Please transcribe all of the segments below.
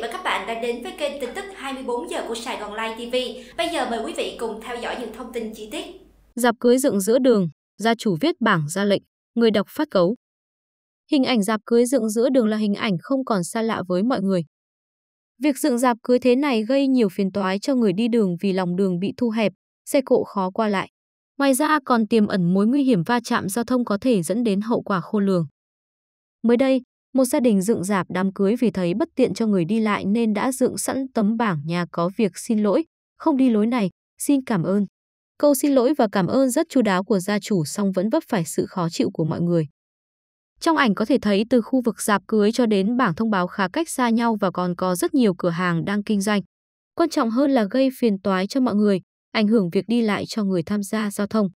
và các bạn đã đến với kênh tin tức 24 giờ của Sài Gòn Live TV. Bây giờ mời quý vị cùng theo dõi những thông tin chi tiết. Dạp cưới dựng giữa đường, gia chủ viết bảng ra lệnh, người đọc phát cấu. Hình ảnh dạp cưới dựng giữa đường là hình ảnh không còn xa lạ với mọi người. Việc dựng dạp cưới thế này gây nhiều phiền toái cho người đi đường vì lòng đường bị thu hẹp, xe cộ khó qua lại. Ngoài ra còn tiềm ẩn mối nguy hiểm va chạm giao thông có thể dẫn đến hậu quả khôn lường. Mới đây, một gia đình dựng dạp đám cưới vì thấy bất tiện cho người đi lại nên đã dựng sẵn tấm bảng nhà có việc xin lỗi, không đi lối này, xin cảm ơn. Câu xin lỗi và cảm ơn rất chu đáo của gia chủ song vẫn vấp phải sự khó chịu của mọi người. Trong ảnh có thể thấy từ khu vực dạp cưới cho đến bảng thông báo khá cách xa nhau và còn có rất nhiều cửa hàng đang kinh doanh. Quan trọng hơn là gây phiền toái cho mọi người, ảnh hưởng việc đi lại cho người tham gia giao thông.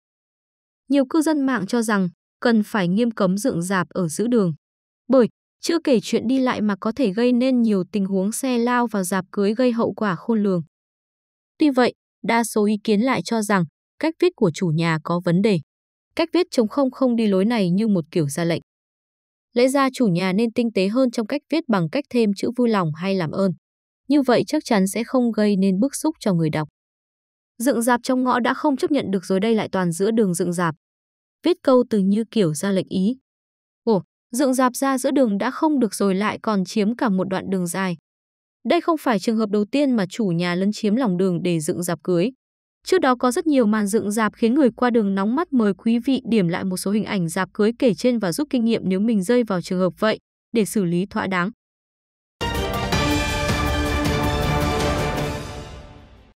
Nhiều cư dân mạng cho rằng cần phải nghiêm cấm dựng dạp ở giữa đường. Bởi chưa kể chuyện đi lại mà có thể gây nên nhiều tình huống xe lao vào dạp cưới gây hậu quả khôn lường. Tuy vậy, đa số ý kiến lại cho rằng cách viết của chủ nhà có vấn đề. Cách viết chống không không đi lối này như một kiểu ra lệnh. Lẽ ra chủ nhà nên tinh tế hơn trong cách viết bằng cách thêm chữ vui lòng hay làm ơn. Như vậy chắc chắn sẽ không gây nên bức xúc cho người đọc. Dựng dạp trong ngõ đã không chấp nhận được rồi đây lại toàn giữa đường dựng dạp. Viết câu từ như kiểu ra lệnh ý. Ồ, dựng dạp ra giữa đường đã không được rồi lại còn chiếm cả một đoạn đường dài. Đây không phải trường hợp đầu tiên mà chủ nhà lấn chiếm lòng đường để dựng dạp cưới. Trước đó có rất nhiều màn dựng dạp khiến người qua đường nóng mắt mời quý vị điểm lại một số hình ảnh dạp cưới kể trên và rút kinh nghiệm nếu mình rơi vào trường hợp vậy để xử lý thỏa đáng.